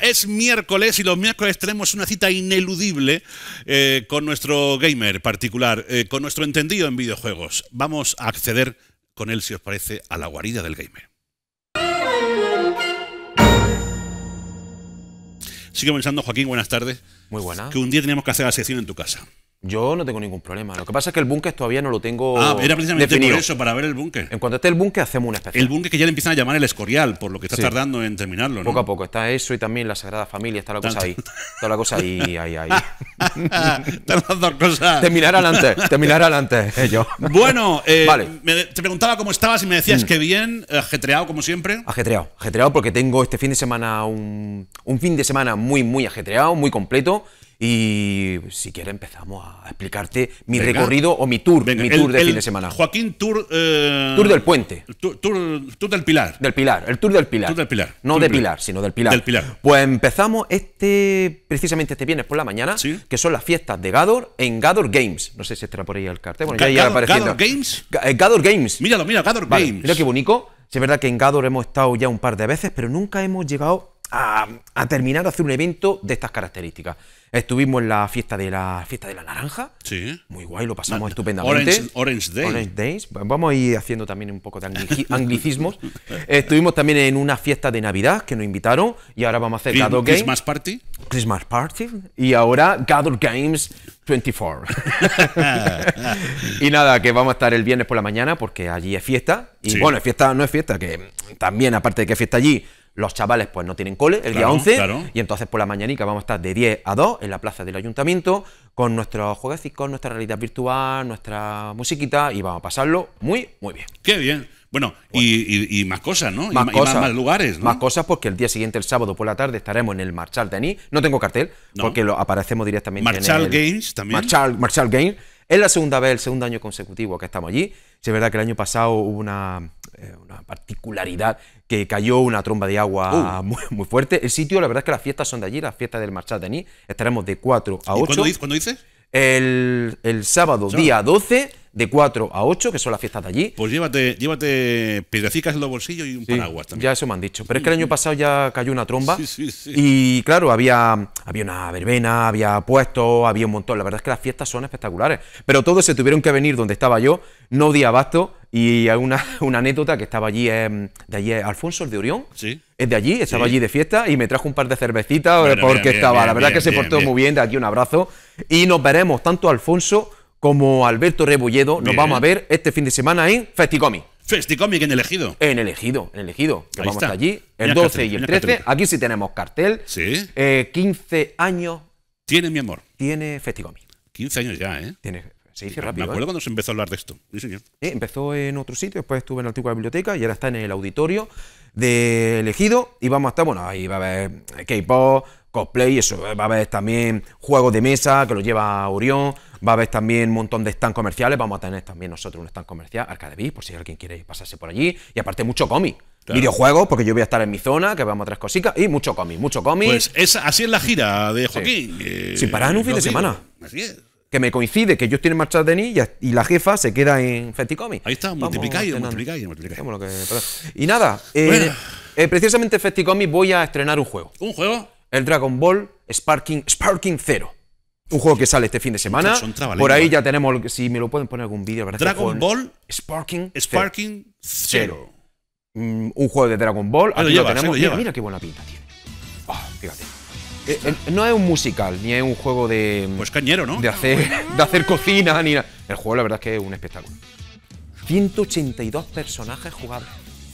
Es miércoles y los miércoles tenemos una cita ineludible eh, con nuestro gamer particular, eh, con nuestro entendido en videojuegos. Vamos a acceder con él, si os parece, a la guarida del gamer. Sigo pensando, Joaquín, buenas tardes. Muy buenas. Que un día teníamos que hacer la sección en tu casa. Yo no tengo ningún problema. Lo que pasa es que el búnker todavía no lo tengo. Ah, era precisamente por eso, para ver el búnker. En cuanto esté el búnker, hacemos una especial. El búnker que ya le empiezan a llamar el escorial, por lo que está tardando en terminarlo, ¿no? Poco a poco. Está eso y también la Sagrada Familia, está la cosa ahí. Está la cosa ahí, ahí, ahí. Están las dos cosas. Terminar adelante, terminar adelante, eh, Bueno, eh, te preguntaba cómo estabas y me decías mm. que bien, ajetreado como siempre. Ajetreado, ajetreado porque tengo este fin de semana un, un fin de semana muy, muy ajetreado, muy completo. Y pues, si quieres empezamos a explicarte mi recorrido o mi tour, mi de fin de semana. Joaquín Tour... Eh, tour del Puente. Tour, del Pilar. Del Pilar, el Tour del Pilar. Tour del Pilar. No de Pilar, sino del Pilar. Del Pilar. Pues empezamos este, precisamente este viernes por la mañana, que son las fiestas de Gador en Gador Games. No sé si estará por ahí el cartel. Bueno, ya ¿Gador Games? Eh, Gador Games. Míralo, mira, Gador Games. Mira qué bonito. es verdad que en Gador hemos estado ya un par de veces, pero nunca hemos llegado a, terminado terminar hacer un evento de estas características. Estuvimos en la fiesta de la fiesta de la naranja. Sí. Muy guay, lo pasamos estupendamente. Orange, Days. Vamos a ir haciendo también un poco de anglicismos. Estuvimos también en una fiesta de Navidad que nos invitaron y ahora vamos a hacer Games. Christmas Party. Christmas Party. Y ahora Gadol Games 24. y nada, que vamos a estar el viernes por la mañana porque allí es fiesta. Y bueno, es fiesta, no es fiesta, que también aparte de que es fiesta allí, los chavales pues no tienen cole el día 11 y entonces por la mañanica vamos a estar de 10 a 2 en la plaza del ayuntamiento con nuestros con nuestra realidad virtual, nuestra musiquita y vamos a pasarlo muy, muy bien. Qué bien. Bueno, Y, más cosas, ¿no? Más y, cosas, más, lugares, ¿no? Más cosas porque el día siguiente, el sábado por la tarde, estaremos en el Marchal Denis. No tengo cartel porque lo aparecemos directamente en el, Games también. Marchal, Marchal Games. Es la segunda vez, el segundo año consecutivo que estamos allí. Si es verdad que el año pasado hubo una eh, una particularidad, que cayó una tromba de agua uh. muy, fuerte. El sitio, la verdad es que las fiestas son de allí, las fiestas del Marchal de ni Estaremos de 4 a 8. ¿Y cuándo, dices? El, el sábado, día 12, de 4 a 8, que son las fiestas de allí. Pues llévate, llévate piedrecicas en los bolsillos y un paraguas también. Ya eso me han dicho. Pero es que el año mm. pasado ya cayó una tromba. Sí, sí, y claro, había, había una verbena, había puestos, había un montón. La verdad es que las fiestas son espectaculares. Pero todos se tuvieron que venir donde estaba yo, no di abasto. Y hay una, una, anécdota que estaba allí, em, de allí, es Alfonso, el de Orión. Sí. Es de allí, estaba allí de fiesta y me trajo un par de cervecitas porque estaba. la verdad que se portó muy bien, de aquí un abrazo. Y nos veremos tanto Alfonso como Alberto Rebolledo. Nos vamos a ver este fin de semana en Festicomi. Festicomic en elegido. En elegido, en elegido. vamos allí, el 12 y el 13. Aquí sí tenemos cartel. Sí. 15 eh, años. Tiene mi amor. Tiene Festicomi. 15 años ya, ¿eh? se dice rápido. Me acuerdo ¿eh? cuando se empezó a hablar de esto. empezó en otro sitio, después estuve en la antigua biblioteca y ahora está en el auditorio de elegido. Y vamos a estar, bueno, ahí va a haber K-pop, cosplay, eso. Va a haber también juegos de mesa que lo lleva Orión. Va a haber también un montón de stand comerciales, vamos a tener también nosotros un stand comercial, Arcade por si alguien quiere pasarse por allí. Y aparte mucho cómic. Videojuegos, porque yo voy a estar en mi zona, que vamos a tres cositas, y mucho cómic, mucho cómic. Pues es, así es la gira de Joaquín. Sí. Sin eh, parar en un fin de semana. Así es que me coincide que ellos tienen marchas de Niña y, la jefa se queda en Festicomi. Ahí está, multiplicáis, multiplicáis, multiplicáis. Y nada, eh, eh, precisamente en Festicomi voy a estrenar un juego. ¿Un juego? El Dragon Ball Sparking, Sparking Zero. Un juego que sale este fin de semana. Por ahí ya ¿eh? tenemos, si me lo pueden poner algún vídeo. Dragon Ball Sparking, Sparking Zero. Mm, un juego de Dragon Ball. tenemos. mira, qué buena pinta tiene. Ah, fíjate. Eh, eh, no es un musical, ni es un juego de. Pues cañero, ¿no? De hacer, de hacer cocina, ni nada. El juego, la verdad, es que es un espectáculo. 182 personajes jugables.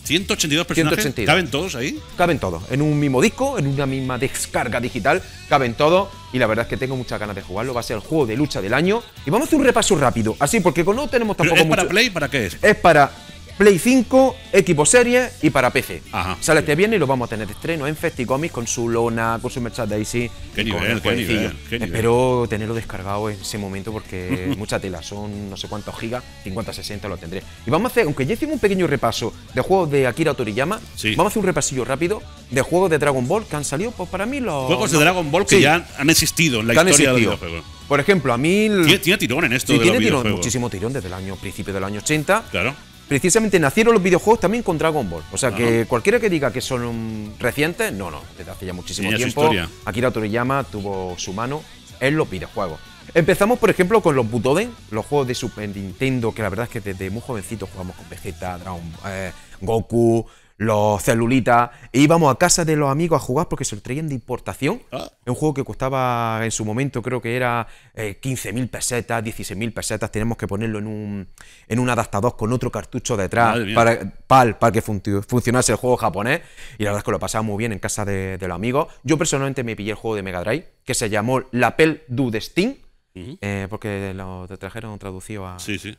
182 personajes. ¿Caben todos ahí? Caben todos. En un mismo disco, en una misma descarga digital, caben todos. Y la verdad es que tengo muchas ganas de jugarlo. Va a ser el juego de lucha del año. Y vamos a hacer un repaso rápido. Así, porque con no tenemos tampoco. ¿Es para Play? ¿Para qué es? Es para Play 5, Equipo Serie y para PC. Ajá, Sale este viernes y lo vamos a tener de estreno en Festicomics con su lona, con su merchandising. con el qué Espero tenerlo descargado en ese momento porque mucha tela, son no sé cuántos gigas, 50, 60 lo tendré. Y vamos a hacer, aunque ya hicimos un pequeño repaso de juegos de Akira Toriyama, vamos a hacer un repasillo rápido de juegos de Dragon Ball que han salido, pues para mí los... Juegos de Dragon Ball que ya han existido en la historia del videojuego. Por ejemplo, a mí... Tiene, tirón en esto. Sí, tiene tirón, muchísimo tirón desde el año, principio del año 80. Claro precisamente nacieron los videojuegos también con Dragon Ball. O sea que cualquiera que diga que son recientes, no, no, desde hace ya muchísimo tiempo. Akira Toriyama tuvo su mano en los videojuegos. Empezamos, por ejemplo, con los Butoden, los juegos de Super Nintendo, que la verdad es que desde muy jovencito jugamos con Vegeta, Dragon, eh, Goku, los celulitas, e íbamos a casa de los amigos a jugar porque se lo traían de importación. Ah. Un juego que costaba en su momento, creo que era 15.000 eh, pesetas, 16.000 pesetas. Tenemos que ponerlo en un, en un adaptador con otro cartucho detrás para, para, que funcionase el juego japonés. Y la verdad es que lo pasaba muy bien en casa de, los amigos. Yo personalmente me pillé el juego de Mega Drive que se llamó La Pel du Destin. Eh, porque lo trajeron traducido a, sí, sí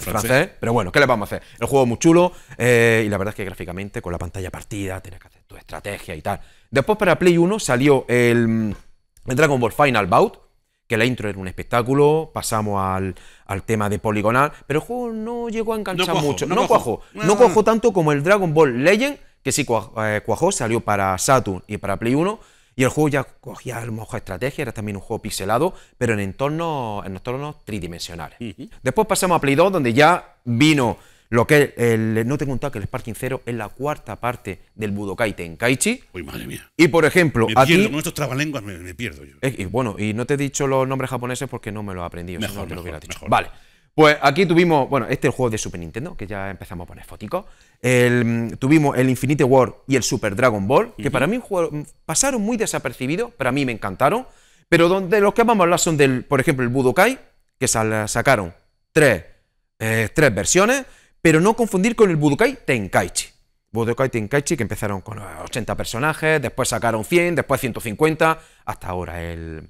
francés. Pero bueno, ¿qué le vamos a hacer? El juego es muy chulo eh, y la verdad es que gráficamente con la pantalla partida tienes que hacer tu estrategia y tal. Después para Play 1 salió el, Dragon Ball Final Bout, que la intro era un espectáculo, pasamos al, tema de poligonal, pero el juego no llegó a enganchar mucho. No, cuajó. No cuajó tanto como el Dragon Ball Legend, que sí eh, cuajó, salió para Saturn y para Play 1, y el juego ya cogía el estrategia, era también un juego pixelado, pero en entornos, en entorno tridimensionales. Después pasamos a Play 2, donde ya vino lo que el, no te he contado que el Sparking Zero es la cuarta parte del Budokai Tenkaichi. Uy, madre mía. Y por ejemplo, me aquí. Pierdo, con estos trabalenguas me, pierdo yo. bueno, y no te he dicho los nombres japoneses porque no me los he aprendido. Mejor, no te lo Dicho. Vale. Pues aquí tuvimos, bueno, este es el juego de Super Nintendo, que ya empezamos a poner fóticos tuvimos el Infinite War y el Super Dragon Ball, que para mí pasaron muy desapercibidos, para mí me encantaron, pero donde los que vamos a hablar son del, por ejemplo, el Budokai, que sacaron eh, tres, versiones, pero no confundir con el Budokai Tenkaichi. Budokai Tenkaichi, que empezaron con 80 personajes, después sacaron 100, después 150, hasta ahora el,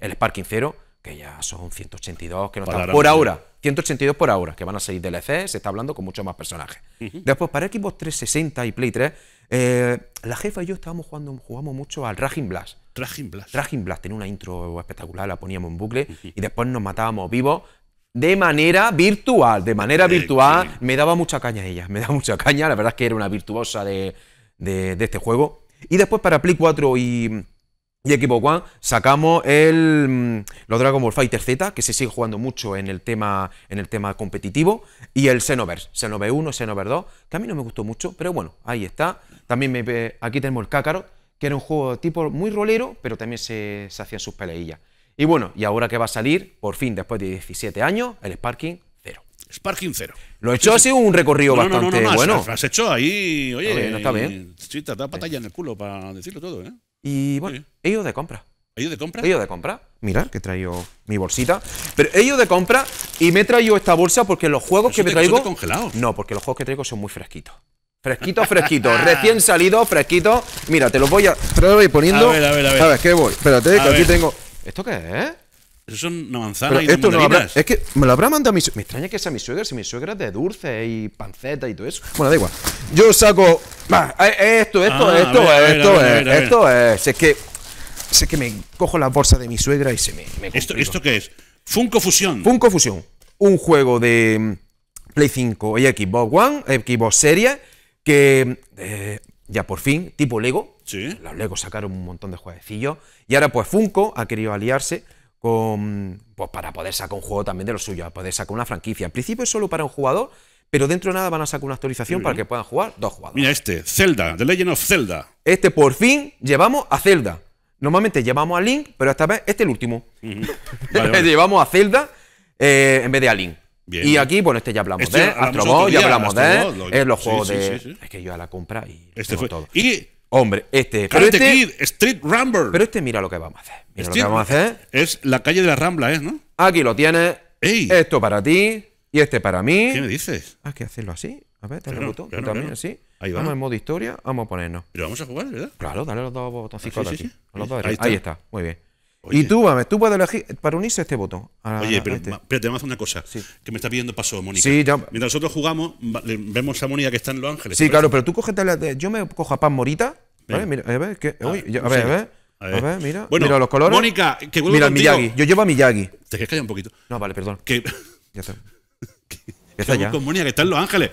el Sparking Zero, que ya son 182, que no por ahora 182 por ahora, que van a salir DLC, e se está hablando con muchos más personajes. Después, para Equipos 360 y Play 3, eh, la jefa y yo estábamos jugando, jugamos mucho al Raging Blast. Raging Blast. Raging Blast tenía una intro espectacular, la poníamos en bucle y después nos matábamos vivos de manera virtual. De manera virtual, me daba mucha caña ella, me daba mucha caña, la verdad es que era una virtuosa de, de este juego. Y después para Play 4 y y equipo One sacamos el, mm, los Dragon Ball Fighter Z, que se sigue jugando mucho en el tema, en el tema competitivo, y el Xenoverse, Xenoverse 1, Xenoverse 2, que a mí no me gustó mucho, pero bueno, ahí está. También me, eh, aquí tenemos el Kakarot, que era un juego tipo muy rolero, pero también se, hacían sus peleillas. Y bueno, y ahora que va a salir, por fin, después de 17 años, el Sparking Sparking cero. Lo he hecho sido un recorrido bastante bueno. Has, hecho ahí, oye, está bien, sí te da batalla en el culo para decirlo todo, ¿eh? Y bueno, he ido de compra. ¿He ido de compra? He de compra. Mirar, que he traído mi bolsita. Pero he ido de compra y me he traído esta bolsa porque los juegos que me traigo. congelados? No, porque los juegos que traigo son muy fresquitos. Fresquitos, fresquitos, ah. recién salidos, fresquitos Mira, te los voy a. Te los voy poniendo. A ver, a ver, a ver. A ¿qué voy? Espérate, que aquí tengo. ¿Esto qué es? Eso son una manzana esto no Es que me lo habrá mandado mi suegra. Me extraña que sea mi suegra, si mi suegra es de dulce y panceta y todo eso. Bueno, da igual. Yo saco. Eh, esto, esto, ah, esto, esto, eh, esto es. Es que. Sé que me cojo la bolsa de mi suegra y se me. ¿Esto, ¿Esto qué es? Funko Fusión. Funko Fusión. Un juego de mm, Play 5 y Xbox One, Xbox Series, que eh, ya por fin, tipo Lego. Sí. Los Lego sacaron un montón de jueguecillos. Y ahora, pues Funko ha querido aliarse con, pues para poder sacar un juego también de lo suyo, poder sacar una franquicia. Al principio es solo para un jugador, pero dentro de nada van a sacar una actualización para que puedan jugar dos jugadores. Mira este, Zelda, The Legend of Zelda. Este por fin llevamos a Zelda. Normalmente llevamos a Link, pero esta vez este es el último. llevamos a Zelda eh, en vez de a Link. Y aquí, bueno, este ya hablamos este de Astrobot, ya hablamos de, Es eh, los juegos de... es que yo a la compra y... Este fue. Todo. Y Hombre, este. Pero este, Kid, Street Rambler. Pero este, mira lo que vamos a hacer. Mira lo que vamos a hacer. Es la calle de la Rambla, ¿eh? ¿No? Aquí lo tienes. Ey. Esto para ti y este para mí. ¿Qué me dices? Hay que hacerlo así. A ver, te lo el botón. también así. Ahí vamos. vamos en modo historia, vamos a ponernos. Pero vamos a jugar, ¿verdad? Claro, dale los dos botoncitos aquí. ahí, está. muy bien. Y tú, vamos, tú puedes elegir para unirse a este botón. Oye, este. pero, te vamos a hacer una cosa. Que me está pidiendo paso, Mónica. Sí, Mientras nosotros jugamos, vemos a Mónica que está en Los Ángeles. Sí, claro, pero tú cógete la. Yo me cojo a Pan Morita mira, a ah, ver, a, ver, a ver, mira, mira los colores. Mónica, que Mira, mi Yo llevo a Miyagi. Te quieres callar un poquito. No, vale, perdón. Que, Ya está. está ya. está en Los Ángeles.